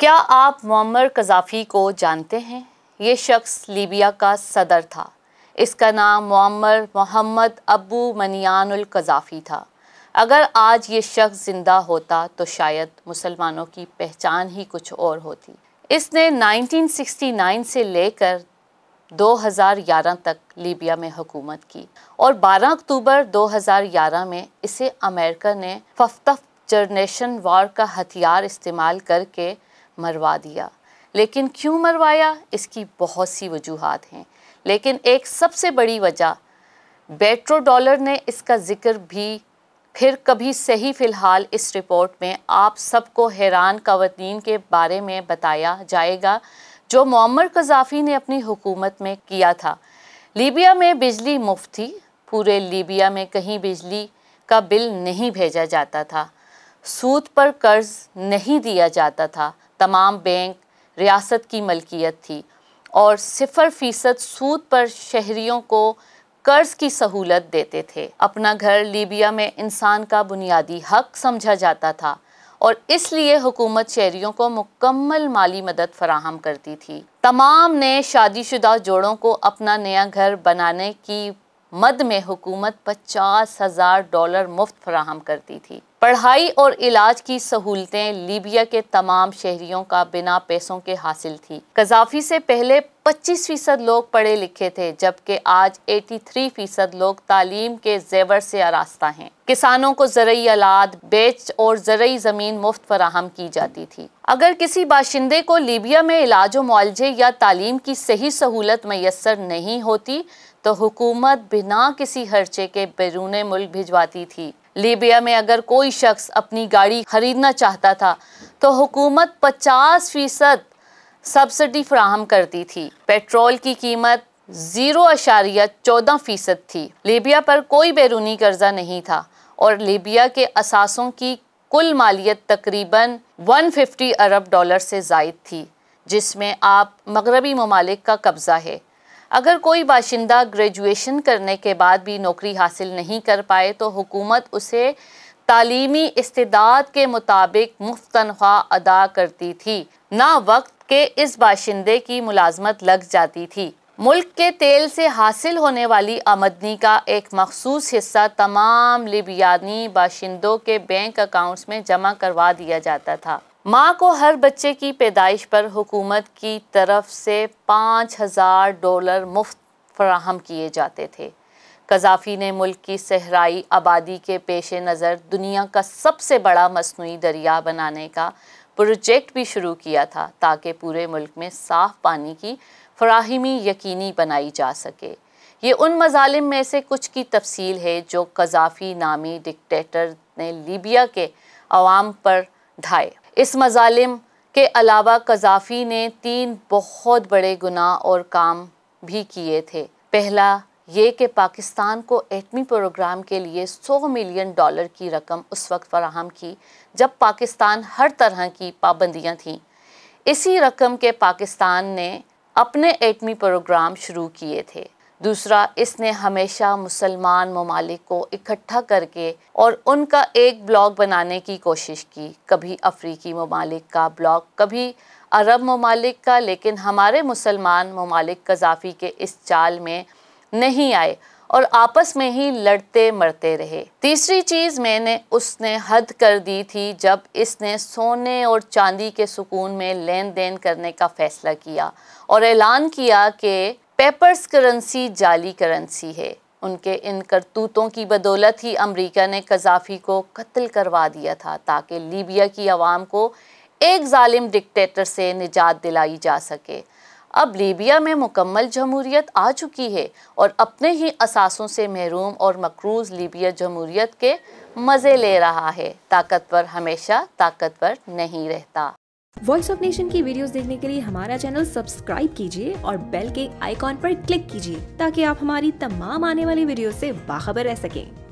क्या आप मम्मर कजाफ़ी को जानते हैं ये शख्स लीबिया का सदर था इसका नाम मम्मर मोहम्मद अबू मनियानुल कजाफ़ी था अगर आज ये शख्स ज़िंदा होता तो शायद मुसलमानों की पहचान ही कुछ और होती इसने 1969 से लेकर 2011 तक लीबिया में हुकूमत की और 12 अक्टूबर 2011 में इसे अमेरिका ने फफ्तफ जरनेशन वार का हथियार इस्तेमाल करके मरवा दिया लेकिन क्यों मरवाया इसकी बहुत सी वजूहत हैं लेकिन एक सबसे बड़ी वजह बेट्रो डॉलर ने इसका ज़िक्र भी फिर कभी सही फ़िलहाल इस रिपोर्ट में आप सबको हैरान खातन के बारे में बताया जाएगा जो मम्मर कजाफ़ी ने अपनी हुकूमत में किया था लीबिया में बिजली मुफ्त थी पूरे लीबिया में कहीं बिजली का बिल नहीं भेजा जाता था सूद पर कर्ज़ नहीं दिया जाता था तमाम बैंक रियासत की मलकियत थी और सिफर फ़ीसद सूद पर शहरीों को कर्ज़ की सहूलत देते थे अपना घर लीबिया में इंसान का बुनियादी हक समझा जाता था और इसलिए हुकूमत शहरीों को मुकम्मल माली मदद फराहम करती थी तमाम नए शादीशुदा जोड़ों को अपना नया घर बनाने की मद में हुकूमत पचास हज़ार डॉलर मुफ्त फराहम करती थी पढ़ाई और इलाज की सहूलतें लीबिया के तमाम शहरियों का बिना पैसों के हासिल थी कजाफी से पहले 25 फीसद लोग पढ़े लिखे थे जबकि आज 83 फीसद लोग तालीम के जेवर से आरास्ता हैं किसानों को जरिए आलाद बेच और जरिए ज़मीन मुफ्त फराहम की जाती थी अगर किसी बाशिंदे को लीबिया में इलाज मुआलजे या तालीम की सही सहूलत मैसर नहीं होती तो हुकूमत बिना किसी खर्चे के बैरून मुल्क भिजवाती थी लीबिया में अगर कोई शख्स अपनी गाड़ी खरीदना चाहता था तो हुकूमत 50 फीसद सब्सिडी फ्राहम करती थी पेट्रोल की कीमत ज़ीरो अशारिया चौदह फ़ीसद थी लीबिया पर कोई बैरूनी कर्जा नहीं था और लीबिया के असासों की कुल मालियत तकरीबन 150 अरब डॉलर से जायद थी जिसमें आप मगरबी ममालिक का कब्ज़ा है अगर कोई बाशिंदा ग्रेजुएशन करने के बाद भी नौकरी हासिल नहीं कर पाए तो हुकूमत उसे तालीमी इस्तेदाद के मुताबिक मुफ्त तनख्वाह अदा करती थी ना वक्त के इस बाशिंदे की मुलाजमत लग जाती थी मुल्क के तेल से हासिल होने वाली आमदनी का एक मखसूस हिस्सा तमाम लिबियानी बाशिंदों के बैंक अकाउंट्स में जमा करवा दिया जाता था माँ को हर बच्चे की पैदाइश पर हुकूमत की तरफ से पाँच हज़ार डॉलर मुफ्त फ्राहम किए जाते थे कजाफी ने मुल्क की सहराई आबादी के पेश नज़र दुनिया का सबसे बड़ा मसनू दरिया बनाने का प्रोजेक्ट भी शुरू किया था ताकि पूरे मुल्क में साफ़ पानी की फराहमी यकीनी बनाई जा सके ये उन मजालिम में से कुछ की तफसील है जो कजाफी नामी डिक्टेटर ने लीबिया के आवाम पर ढाए इस मजालिम के अलावा कजाफी ने तीन बहुत बड़े गुनाह और काम भी किए थे पहला ये कि पाकिस्तान को एटमी प्रोग्राम के लिए 100 मिलियन डॉलर की रकम उस वक्त फराहम की जब पाकिस्तान हर तरह की पाबंदियां थीं इसी रकम के पाकिस्तान ने अपने एटमी प्रोग्राम शुरू किए थे दूसरा इसने हमेशा मुसलमान ममालिक को इकट्ठा करके और उनका एक ब्लॉग बनाने की कोशिश की कभी अफ्रीकी ममालिक का ब्लॉग कभी अरब ममालिक का लेकिन हमारे मुसलमान ममालिक कजाफ़ी के इस चाल में नहीं आए और आपस में ही लड़ते मरते रहे तीसरी चीज़ मैंने उसने हद कर दी थी जब इसने सोने और चांदी के सुकून में लेन देन करने का फ़ैसला किया और ऐलान किया कि पेपर्स करेंसी जाली करेंसी है उनके इन करतूतों की बदौलत ही अमेरिका ने कजाफी को कत्ल करवा दिया था ताकि लीबिया की आवाम को एक ालिम डिक्टेटर से निजात दिलाई जा सके अब लीबिया में मुकम्मल जमहूरीत आ चुकी है और अपने ही असासों से महरूम और मकरूज लीबिया जमहूरीत के मज़े ले रहा है ताकतवर हमेशा ताकतवर नहीं रहता वॉइस ऑफ नेशन की वीडियोस देखने के लिए हमारा चैनल सब्सक्राइब कीजिए और बेल के आइकॉन पर क्लिक कीजिए ताकि आप हमारी तमाम आने वाली वीडियो से बाखबर रह सकें